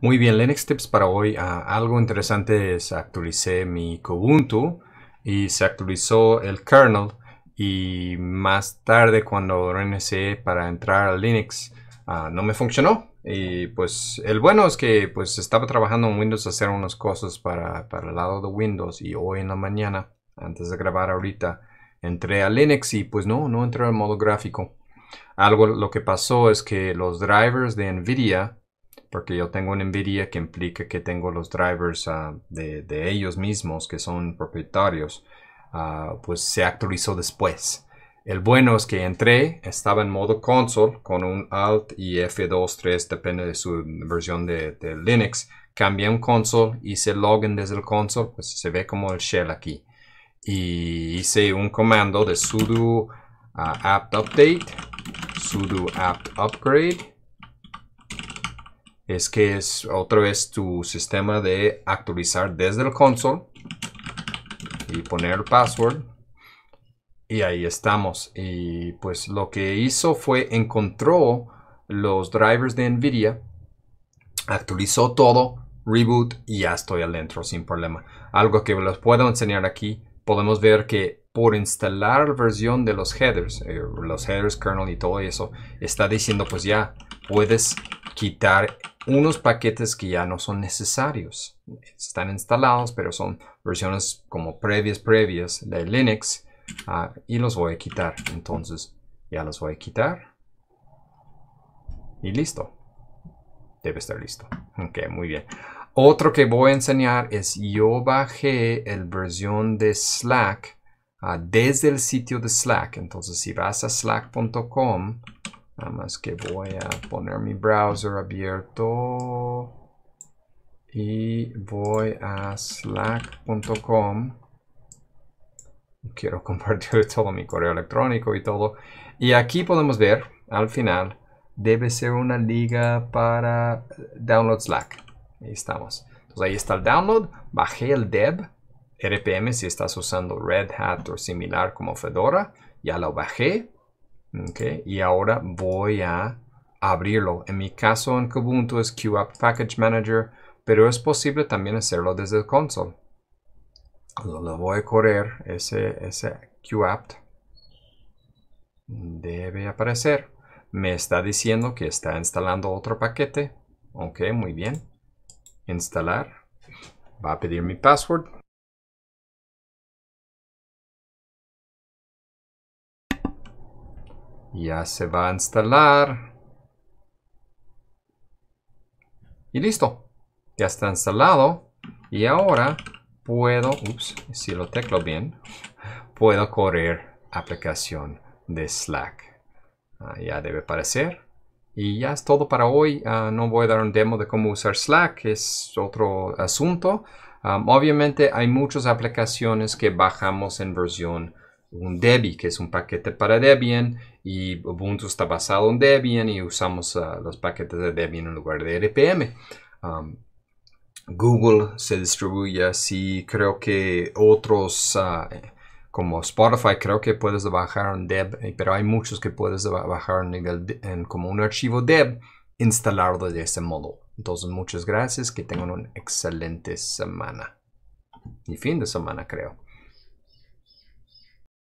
Muy bien, Linux Tips para hoy. Ah, algo interesante es actualicé mi Kubuntu y se actualizó el kernel y más tarde cuando reinicié para entrar a Linux ah, no me funcionó y pues el bueno es que pues estaba trabajando en Windows hacer unas cosas para, para el lado de Windows y hoy en la mañana antes de grabar ahorita entré a Linux y pues no, no entré al modo gráfico algo lo que pasó es que los drivers de NVIDIA porque yo tengo una NVIDIA que implica que tengo los drivers ah, de, ellos mismos que son propietarios, ah, pues se actualizó después. El bueno es que entré, estaba en modo console con un Alt y F2, 3, depende de su versión de, Linux. Cambié un console, hice login desde el console, pues se ve como el shell aquí. Y hice un comando de sudo ah, apt update, sudo apt upgrade es que es otra vez tu sistema de actualizar desde el console y poner el password y ahí estamos y pues lo que hizo fue encontró los drivers de Nvidia actualizó todo reboot y ya estoy adentro sin problema algo que les puedo enseñar aquí podemos ver que por instalar la versión de los headers eh, los headers kernel y todo eso está diciendo pues ya puedes quitar unos paquetes que ya no son necesarios. Están instalados, pero son versiones como previas, previas de Linux. Ah, y los voy a quitar. Entonces, ya los voy a quitar. Y listo. Debe estar listo. Ok, muy bien. Otro que voy a enseñar es yo bajé el versión de Slack ah, desde el sitio de Slack. Entonces, si vas a slack.com, Nada más que voy a poner mi browser abierto y voy a slack.com. Quiero compartir todo mi correo electrónico y todo. Y aquí podemos ver al final debe ser una liga para eh, download Slack. Ahí estamos. Entonces ahí está el download. Bajé el deb RPM si estás usando Red Hat o similar como Fedora. Ya lo bajé. Okay, y ahora voy a abrirlo. En mi caso en Kubuntu es Qapt Package Manager, pero es posible también hacerlo desde el console. Lo, voy a correr, ese, ese debe aparecer. Me está diciendo que está instalando otro paquete. Ok, muy bien. Instalar. Va a pedir mi password. Ya se va a instalar. Y listo. Ya está instalado. Y ahora puedo, ups, si lo teclo bien, puedo correr aplicación de Slack. Ah, ya debe aparecer. Y ya es todo para hoy. Ah, no voy a dar un demo de cómo usar Slack, es otro asunto. Ah, obviamente hay muchas aplicaciones que bajamos en versión un Debian, que es un paquete para Debian, y Ubuntu está basado en Debian y usamos ah, los paquetes de Debian en lugar de RPM. Um, Google se distribuye así, creo que otros ah, como Spotify, creo que puedes bajar un deb, eh, pero hay muchos que puedes bajar en, como un archivo deb, instalarlo de ese modo. Entonces, muchas gracias, que tengan una excelente semana y fin de semana, creo.